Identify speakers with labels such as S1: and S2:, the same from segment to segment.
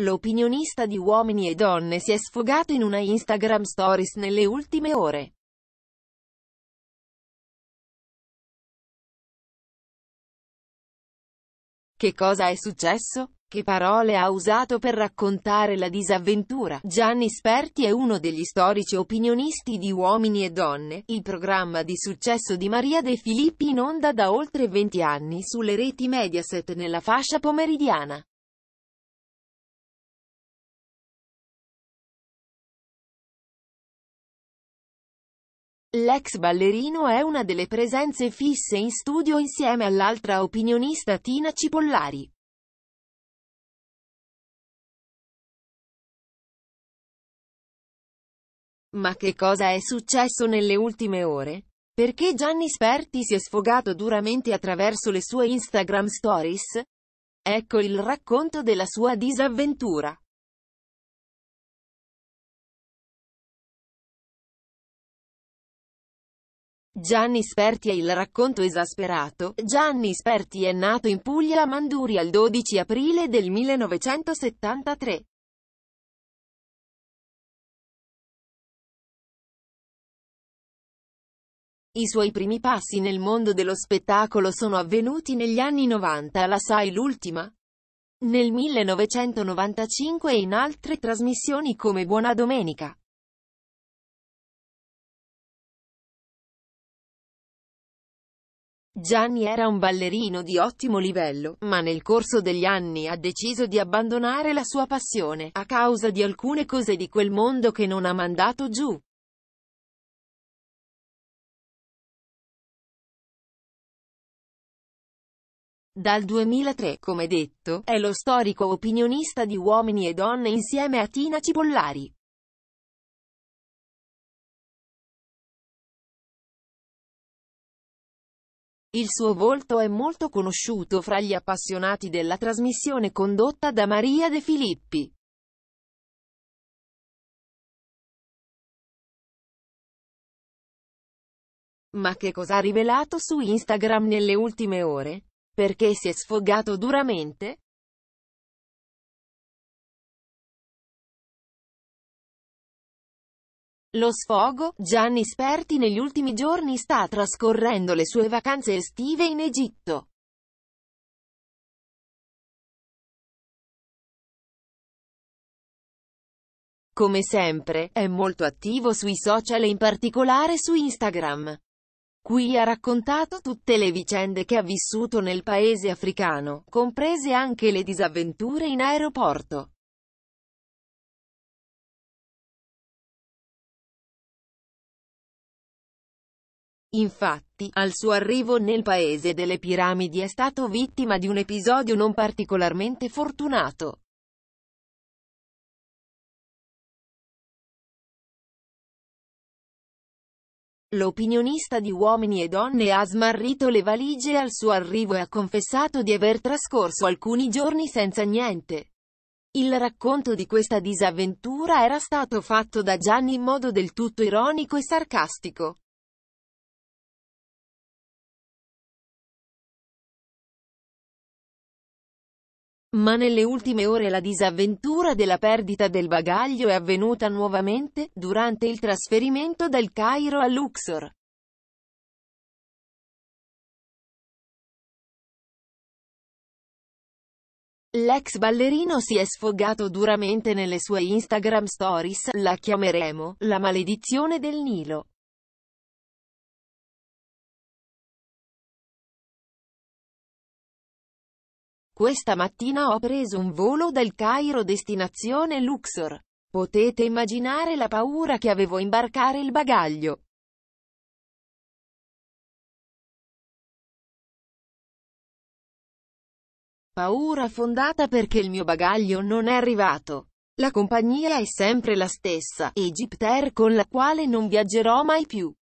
S1: L'opinionista di Uomini e Donne si è sfogato in una Instagram Stories nelle ultime ore.
S2: Che cosa è successo? Che parole ha usato per raccontare la disavventura? Gianni Sperti è uno degli storici opinionisti di Uomini e Donne, il programma di successo di Maria De Filippi in onda da oltre 20 anni sulle reti Mediaset nella fascia pomeridiana. L'ex ballerino è una delle presenze fisse in studio insieme all'altra opinionista Tina Cipollari.
S1: Ma che cosa è
S2: successo nelle ultime ore? Perché Gianni Sperti si è sfogato duramente attraverso le sue Instagram stories? Ecco il racconto della sua disavventura. Gianni Sperti è il racconto esasperato. Gianni Sperti è nato in Puglia a Manduria il 12 aprile del 1973. I suoi primi passi nel mondo dello spettacolo sono avvenuti negli anni 90 alla SAI l'ultima. Nel 1995 e in altre trasmissioni come Buona Domenica.
S1: Gianni era un
S2: ballerino di ottimo livello, ma nel corso degli anni ha deciso di abbandonare la sua passione, a causa di alcune cose di quel mondo che non ha mandato giù.
S1: Dal 2003, come detto, è lo storico opinionista di Uomini e Donne insieme a Tina Cipollari. Il suo volto è molto conosciuto fra gli appassionati della trasmissione condotta da Maria De Filippi. Ma che cosa ha rivelato su Instagram nelle ultime ore? Perché si è sfogato duramente? Lo sfogo, Gianni Sperti negli ultimi giorni sta trascorrendo le sue vacanze estive in Egitto.
S2: Come sempre, è molto attivo sui social e in particolare su Instagram. Qui ha raccontato tutte le vicende che ha vissuto nel paese africano, comprese anche le disavventure in aeroporto. Infatti, al suo arrivo nel paese delle piramidi è stato vittima di un episodio non particolarmente fortunato. L'opinionista di Uomini e Donne ha smarrito le valigie al suo arrivo e ha confessato di aver trascorso alcuni giorni senza niente. Il racconto di questa disavventura era stato fatto da Gianni in modo del tutto ironico e
S1: sarcastico.
S2: Ma nelle ultime ore la disavventura della perdita del bagaglio è avvenuta nuovamente, durante il trasferimento dal Cairo a Luxor. L'ex ballerino si è sfogato duramente nelle sue Instagram stories, la chiameremo, la maledizione del Nilo. Questa mattina ho preso un volo dal Cairo destinazione Luxor. Potete immaginare la paura che avevo a imbarcare il
S1: bagaglio.
S2: Paura fondata perché il mio bagaglio non è arrivato. La compagnia è sempre la stessa, Egypt Air con la quale non viaggerò mai più.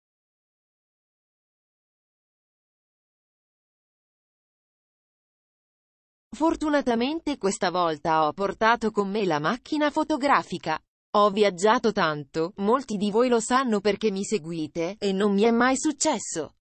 S2: Fortunatamente questa volta ho portato con me la macchina fotografica. Ho viaggiato tanto, molti di voi lo sanno perché mi seguite, e non mi è mai successo.